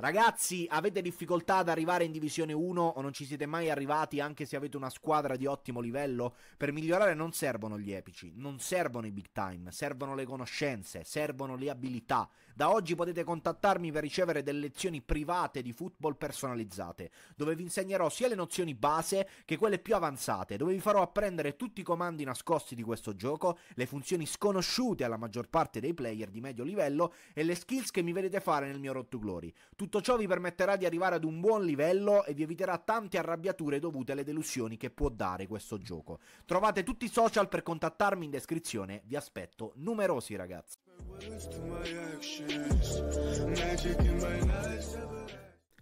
Ragazzi, avete difficoltà ad arrivare in Divisione 1 o non ci siete mai arrivati anche se avete una squadra di ottimo livello? Per migliorare non servono gli epici, non servono i big time, servono le conoscenze, servono le abilità, da oggi potete contattarmi per ricevere delle lezioni private di football personalizzate, dove vi insegnerò sia le nozioni base che quelle più avanzate, dove vi farò apprendere tutti i comandi nascosti di questo gioco, le funzioni sconosciute alla maggior parte dei player di medio livello e le skills che mi vedete fare nel mio Road to Glory. Tutto ciò vi permetterà di arrivare ad un buon livello e vi eviterà tante arrabbiature dovute alle delusioni che può dare questo gioco. Trovate tutti i social per contattarmi in descrizione, vi aspetto numerosi ragazzi. to my actions, magic in my life.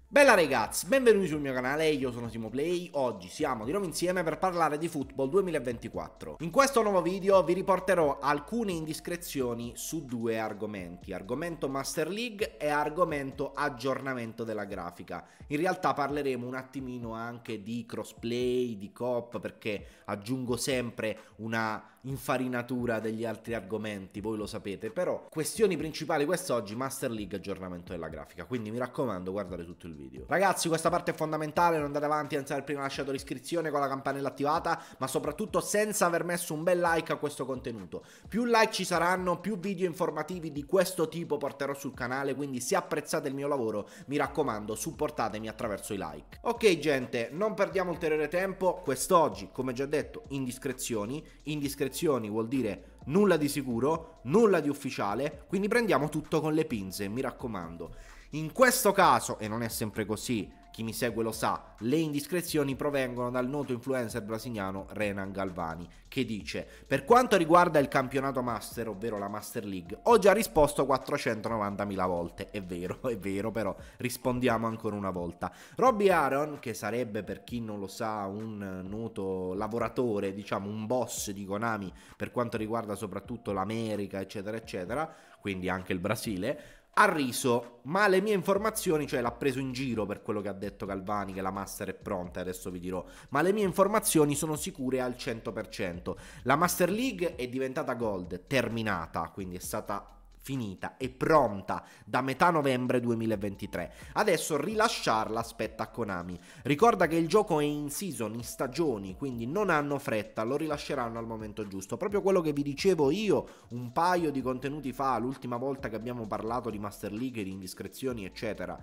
Bella ragazzi, benvenuti sul mio canale, io sono SimoPlay, oggi siamo di nuovo insieme per parlare di Football 2024. In questo nuovo video vi riporterò alcune indiscrezioni su due argomenti, argomento Master League e argomento aggiornamento della grafica. In realtà parleremo un attimino anche di crossplay, di cop, perché aggiungo sempre una infarinatura degli altri argomenti, voi lo sapete, però questioni principali quest'oggi Master League aggiornamento della grafica, quindi mi raccomando guardate tutto il video video. Ragazzi questa parte è fondamentale, non andate avanti senza aver prima lasciato l'iscrizione con la campanella attivata, ma soprattutto senza aver messo un bel like a questo contenuto. Più like ci saranno, più video informativi di questo tipo porterò sul canale, quindi se apprezzate il mio lavoro mi raccomando supportatemi attraverso i like. Ok gente, non perdiamo ulteriore tempo, quest'oggi come già detto indiscrezioni, indiscrezioni vuol dire nulla di sicuro, nulla di ufficiale, quindi prendiamo tutto con le pinze, mi raccomando. In questo caso, e non è sempre così, chi mi segue lo sa, le indiscrezioni provengono dal noto influencer brasiliano Renan Galvani, che dice: Per quanto riguarda il campionato Master, ovvero la Master League, ho già risposto 490.000 volte. È vero, è vero, però rispondiamo ancora una volta. Robby Aaron, che sarebbe per chi non lo sa un noto lavoratore, diciamo un boss di Konami per quanto riguarda soprattutto l'America, eccetera, eccetera, quindi anche il Brasile ha riso, ma le mie informazioni, cioè l'ha preso in giro per quello che ha detto Galvani, che la master è pronta, adesso vi dirò, ma le mie informazioni sono sicure al 100%. La Master League è diventata gold, terminata, quindi è stata finita e pronta da metà novembre 2023. Adesso rilasciarla aspetta a Konami. Ricorda che il gioco è in season, in stagioni, quindi non hanno fretta, lo rilasceranno al momento giusto. Proprio quello che vi dicevo io un paio di contenuti fa, l'ultima volta che abbiamo parlato di Master League, di indiscrezioni, eccetera.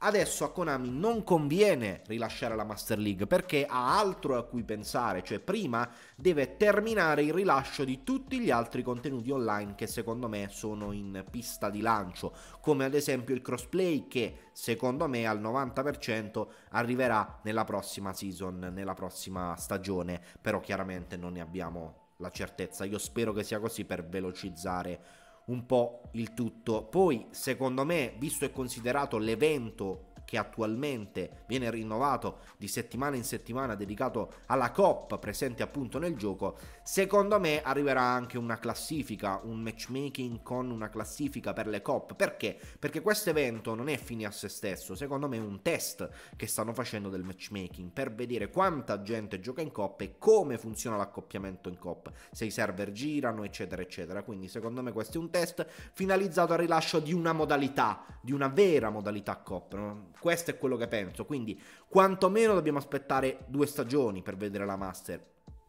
Adesso a Konami non conviene rilasciare la Master League perché ha altro a cui pensare, cioè prima deve terminare il rilascio di tutti gli altri contenuti online che secondo me sono in pista di lancio, come ad esempio il crossplay che secondo me al 90% arriverà nella prossima season, nella prossima stagione, però chiaramente non ne abbiamo la certezza. Io spero che sia così per velocizzare un po' il tutto. Poi, secondo me, visto e considerato l'evento che attualmente viene rinnovato di settimana in settimana dedicato alla COP presente appunto nel gioco, secondo me arriverà anche una classifica, un matchmaking con una classifica per le COP. Perché? Perché questo evento non è fine a se stesso, secondo me è un test che stanno facendo del matchmaking per vedere quanta gente gioca in COP e come funziona l'accoppiamento in COP, se i server girano eccetera eccetera. Quindi secondo me questo è un test finalizzato al rilascio di una modalità, di una vera modalità COP. No? Questo è quello che penso, quindi quantomeno dobbiamo aspettare due stagioni per vedere la Master,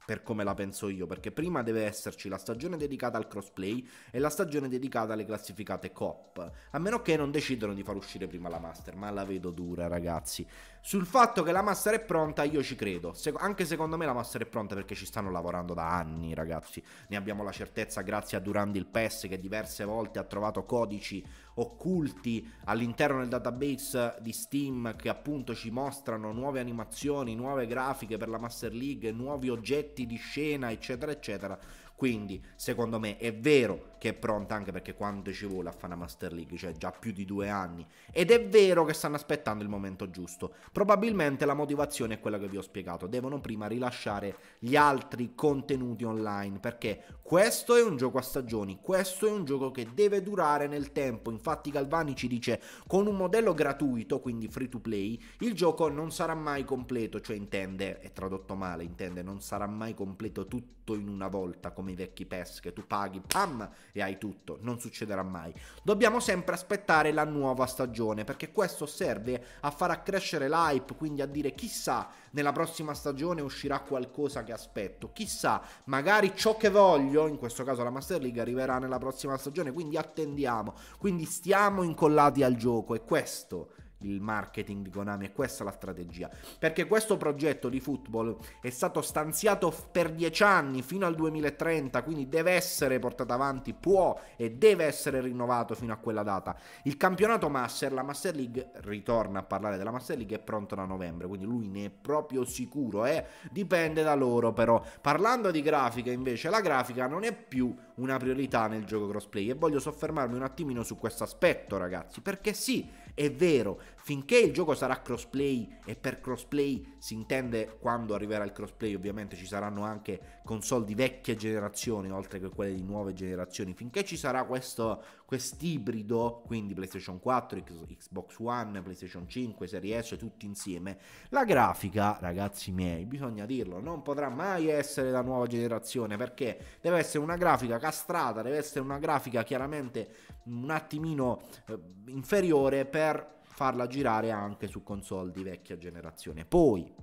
per come la penso io, perché prima deve esserci la stagione dedicata al crossplay e la stagione dedicata alle classificate COP, a meno che non decidano di far uscire prima la Master, ma la vedo dura ragazzi. Sul fatto che la Master è pronta io ci credo, Se anche secondo me la Master è pronta perché ci stanno lavorando da anni ragazzi, ne abbiamo la certezza grazie a Durandil il che diverse volte ha trovato codici occulti all'interno del database di Steam che appunto ci mostrano nuove animazioni, nuove grafiche per la Master League, nuovi oggetti di scena, eccetera, eccetera. Quindi, secondo me, è vero che è pronta anche perché quanto ci vuole a fare una Master League, cioè già più di due anni. Ed è vero che stanno aspettando il momento giusto. Probabilmente la motivazione è quella che vi ho spiegato. Devono prima rilasciare gli altri contenuti online perché questo è un gioco a stagioni, questo è un gioco che deve durare nel tempo. Infatti Galvani ci dice con un modello gratuito, quindi free to play, il gioco non sarà mai completo, cioè intende, è tradotto male, intende non sarà mai completo tutto in una volta come come i vecchi PES che tu paghi, pam, e hai tutto. Non succederà mai. Dobbiamo sempre aspettare la nuova stagione, perché questo serve a far accrescere l'hype, quindi a dire chissà, nella prossima stagione uscirà qualcosa che aspetto, chissà, magari ciò che voglio, in questo caso la Master League, arriverà nella prossima stagione, quindi attendiamo, quindi stiamo incollati al gioco e questo il marketing di Konami e questa è la strategia. Perché questo progetto di football è stato stanziato per 10 anni fino al 2030, quindi deve essere portato avanti, può e deve essere rinnovato fino a quella data. Il campionato Master, la Master League, ritorna a parlare della Master League, è pronto da novembre, quindi lui ne è proprio sicuro eh? dipende da loro però. Parlando di grafica invece, la grafica non è più una priorità nel gioco crossplay e voglio soffermarmi un attimino su questo aspetto ragazzi perché sì è vero finché il gioco sarà crossplay e per crossplay si intende quando arriverà il crossplay ovviamente ci saranno anche console di vecchie generazioni, oltre che quelle di nuove generazioni finché ci sarà questo quest'ibrido quindi PlayStation 4 Xbox One PlayStation 5 Series S tutti insieme la grafica ragazzi miei bisogna dirlo non potrà mai essere la nuova generazione perché deve essere una grafica castrata, deve essere una grafica chiaramente un attimino eh, inferiore per farla girare anche su console di vecchia generazione. Poi,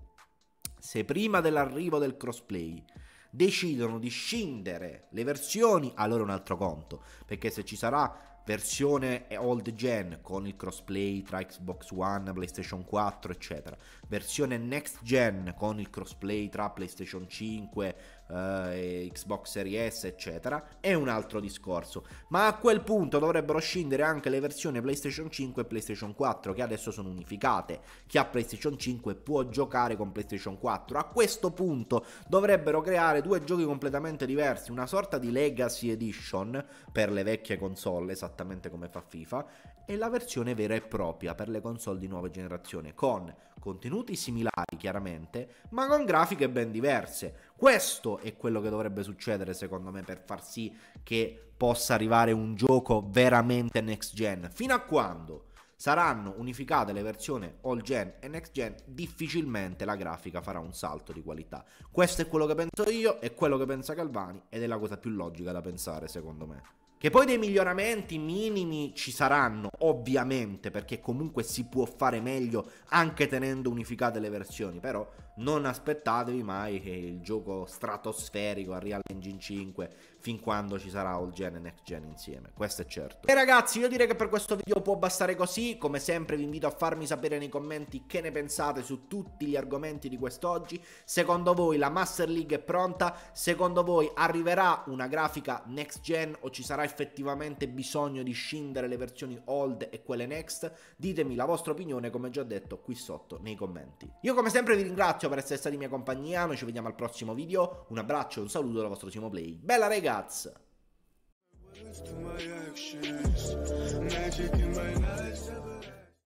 se prima dell'arrivo del crossplay decidono di scindere le versioni, allora un altro conto, perché se ci sarà versione old gen con il crossplay tra Xbox One, PlayStation 4, eccetera, versione next gen con il crossplay tra PlayStation 5, eh, Xbox Series S, eccetera, è un altro discorso. Ma a quel punto dovrebbero scindere anche le versioni PlayStation 5 e PlayStation 4 che adesso sono unificate. Chi ha PlayStation 5 può giocare con PlayStation 4. A questo punto dovrebbero creare due giochi completamente diversi, una sorta di Legacy Edition per le vecchie console, esattamente esattamente come fa FIFA, e la versione vera e propria per le console di nuova generazione, con contenuti similari chiaramente, ma con grafiche ben diverse. Questo è quello che dovrebbe succedere secondo me per far sì che possa arrivare un gioco veramente next gen. Fino a quando? saranno unificate le versioni all gen e next gen, difficilmente la grafica farà un salto di qualità. Questo è quello che penso io, è quello che pensa Calvani ed è la cosa più logica da pensare secondo me. Che poi dei miglioramenti minimi ci saranno, ovviamente, perché comunque si può fare meglio anche tenendo unificate le versioni, però non aspettatevi mai che il gioco stratosferico a Real Engine 5 fin quando ci sarà All Gen e Next Gen insieme, questo è certo. E ragazzi, io direi che per questo video può bastare così, come sempre vi invito a farmi sapere nei commenti che ne pensate su tutti gli argomenti di quest'oggi, secondo voi la Master League è pronta, secondo voi arriverà una grafica Next Gen o ci sarà effettivamente bisogno di scindere le versioni old e quelle next? Ditemi la vostra opinione come già detto qui sotto nei commenti. Io come sempre vi ringrazio ringrazio per essere stati in mia compagnia, noi ci vediamo al prossimo video, un abbraccio e un saluto dal vostro Simo Play. Bella ragazzi!